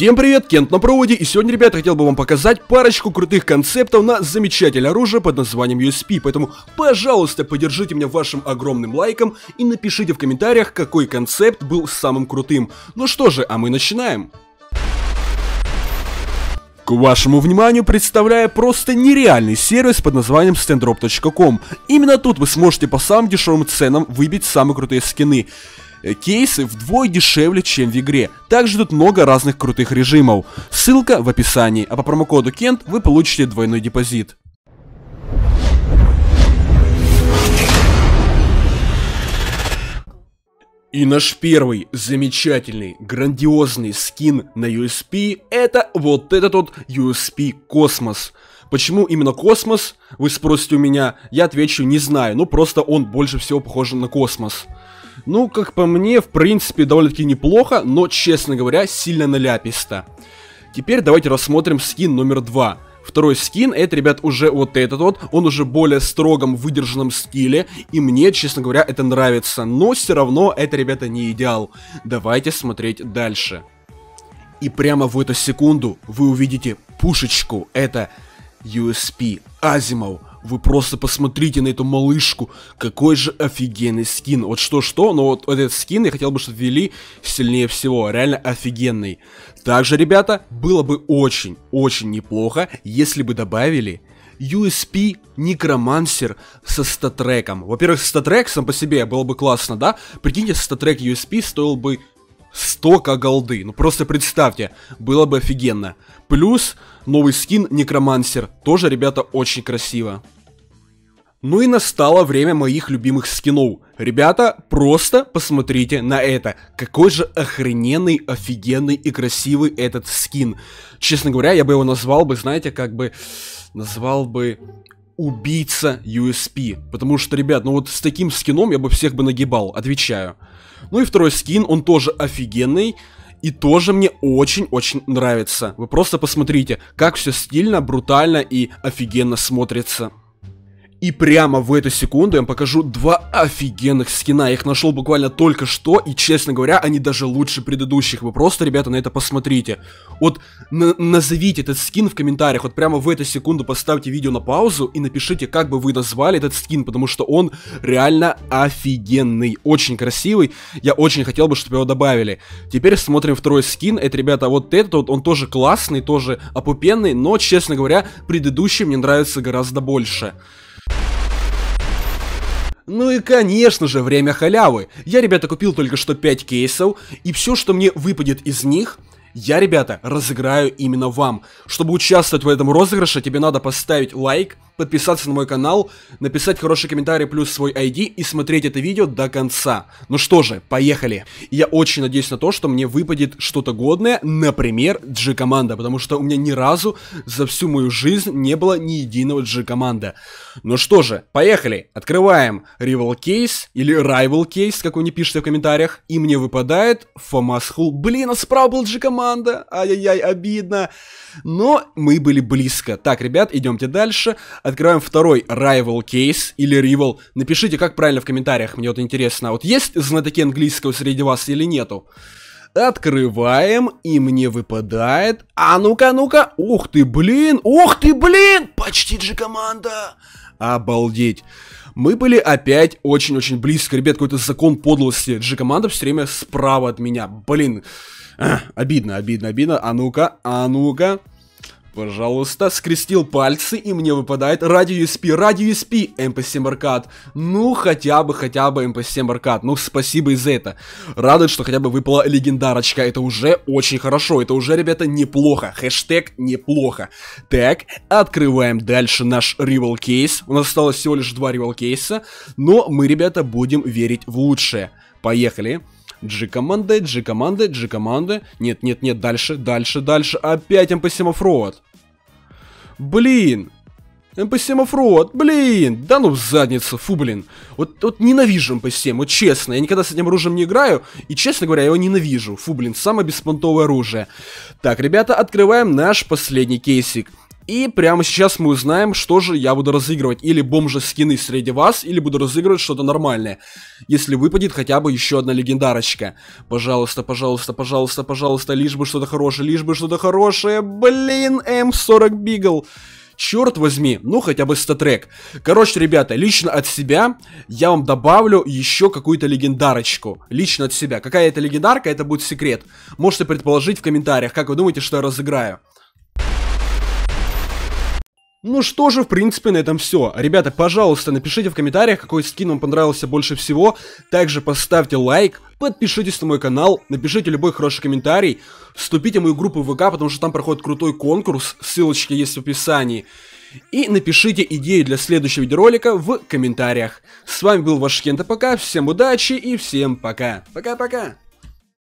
Всем привет, Кент на проводе, и сегодня, ребята, хотел бы вам показать парочку крутых концептов на замечательное оружие под названием USP, поэтому, пожалуйста, поддержите меня вашим огромным лайком и напишите в комментариях, какой концепт был самым крутым. Ну что же, а мы начинаем. К вашему вниманию представляю просто нереальный сервис под названием standrop.com. Именно тут вы сможете по самым дешевым ценам выбить самые крутые скины. Э, кейсы вдвое дешевле, чем в игре. Также тут много разных крутых режимов. Ссылка в описании, а по промокоду Кент вы получите двойной депозит. И наш первый замечательный, грандиозный скин на USP это вот этот вот USP Космос. Почему именно космос, вы спросите у меня, я отвечу не знаю, ну просто он больше всего похож на космос. Ну, как по мне, в принципе, довольно-таки неплохо, но, честно говоря, сильно наляписто. Теперь давайте рассмотрим скин номер два. Второй скин, это, ребят, уже вот этот вот, он уже более строгом, выдержанном стиле, и мне, честно говоря, это нравится, но все равно это, ребята, не идеал. Давайте смотреть дальше. И прямо в эту секунду вы увидите пушечку, это USP Азимов вы просто посмотрите на эту малышку. Какой же офигенный скин. Вот что-что, но вот этот скин я хотел бы, чтобы ввели сильнее всего. Реально офигенный. Также, ребята, было бы очень-очень неплохо, если бы добавили USP Necromancer со статреком. Во-первых, статрек сам по себе было бы классно, да? Прикиньте, статрек USP стоил бы Столько голды, ну просто представьте, было бы офигенно. Плюс новый скин Некромансер, тоже, ребята, очень красиво. Ну и настало время моих любимых скинов. Ребята, просто посмотрите на это. Какой же охрененный, офигенный и красивый этот скин. Честно говоря, я бы его назвал бы, знаете, как бы... Назвал бы убийца USP. Потому что, ребят, ну вот с таким скином я бы всех бы нагибал, отвечаю. Ну и второй скин, он тоже офигенный. И тоже мне очень-очень нравится. Вы просто посмотрите, как все стильно, брутально и офигенно смотрится. И прямо в эту секунду я вам покажу два офигенных скина. Я их нашел буквально только что, и, честно говоря, они даже лучше предыдущих. Вы просто, ребята, на это посмотрите. Вот назовите этот скин в комментариях, вот прямо в эту секунду поставьте видео на паузу и напишите, как бы вы назвали этот скин, потому что он реально офигенный, очень красивый. Я очень хотел бы, чтобы его добавили. Теперь смотрим второй скин. Это, ребята, вот этот вот, он тоже классный, тоже опупенный, но, честно говоря, предыдущий мне нравится гораздо больше. Ну и конечно же, время халявы. Я, ребята, купил только что 5 кейсов, и все, что мне выпадет из них, я, ребята, разыграю именно вам. Чтобы участвовать в этом розыгрыше, тебе надо поставить лайк, подписаться на мой канал, написать хороший комментарий плюс свой ID и смотреть это видео до конца. Ну что же, поехали. Я очень надеюсь на то, что мне выпадет что-то годное, например, G-команда, потому что у меня ни разу за всю мою жизнь не было ни единого G-команда. Ну что же, поехали. Открываем Rival Case или Rival Case, как вы не пишете в комментариях, и мне выпадает famas hull. Блин, а справа был G-команда. Ай-яй-яй, обидно. Но мы были близко. Так, ребят, идемте дальше открываем второй rival case или rival. Напишите, как правильно в комментариях, мне вот интересно. А вот есть знатоки английского среди вас или нету? Открываем, и мне выпадает... А ну-ка, ну-ка! Ух ты, блин! Ух ты, блин! Почти же команда! Обалдеть! Мы были опять очень-очень близко. Ребят, какой-то закон подлости. G-команда все время справа от меня. Блин. Эх, обидно, обидно, обидно. А ну-ка, а ну-ка. Пожалуйста, скрестил пальцы, и мне выпадает ради USP, ради USP, MP7 Arcade. Ну, хотя бы, хотя бы MP7 эм Arcade. Ну, спасибо и за это. Радует, что хотя бы выпала легендарочка. Это уже очень хорошо. Это уже, ребята, неплохо. Хэштег неплохо. Так, открываем дальше наш Rival Case. У нас осталось всего лишь два Rival Кейса. Но мы, ребята, будем верить в лучшее. Поехали. Поехали. G-команда, G-команда, G-команда. Нет, нет, нет, дальше, дальше, дальше. Опять МП Семафрод. Блин. МП-7 блин, да ну в задницу, фу, блин. Вот, вот ненавижу мп вот честно, я никогда с этим оружием не играю, и, честно говоря, я его ненавижу. Фу, блин, самое беспонтовое оружие. Так, ребята, открываем наш последний кейсик. И прямо сейчас мы узнаем, что же я буду разыгрывать. Или бомжа скины среди вас, или буду разыгрывать что-то нормальное. Если выпадет хотя бы еще одна легендарочка. Пожалуйста, пожалуйста, пожалуйста, пожалуйста, лишь бы что-то хорошее, лишь бы что-то хорошее. Блин, М40 эм Бигл. Черт возьми, ну хотя бы статрек. Короче, ребята, лично от себя я вам добавлю еще какую-то легендарочку. Лично от себя. Какая это легендарка, это будет секрет. Можете предположить в комментариях, как вы думаете, что я разыграю. Ну что же, в принципе, на этом все. Ребята, пожалуйста, напишите в комментариях, какой скин вам понравился больше всего. Также поставьте лайк, подпишитесь на мой канал, напишите любой хороший комментарий. Вступите в мою группу ВК, потому что там проходит крутой конкурс, ссылочки есть в описании. И напишите идеи для следующего видеоролика в комментариях. С вами был ваш Кента пока. всем удачи и всем пока. Пока-пока.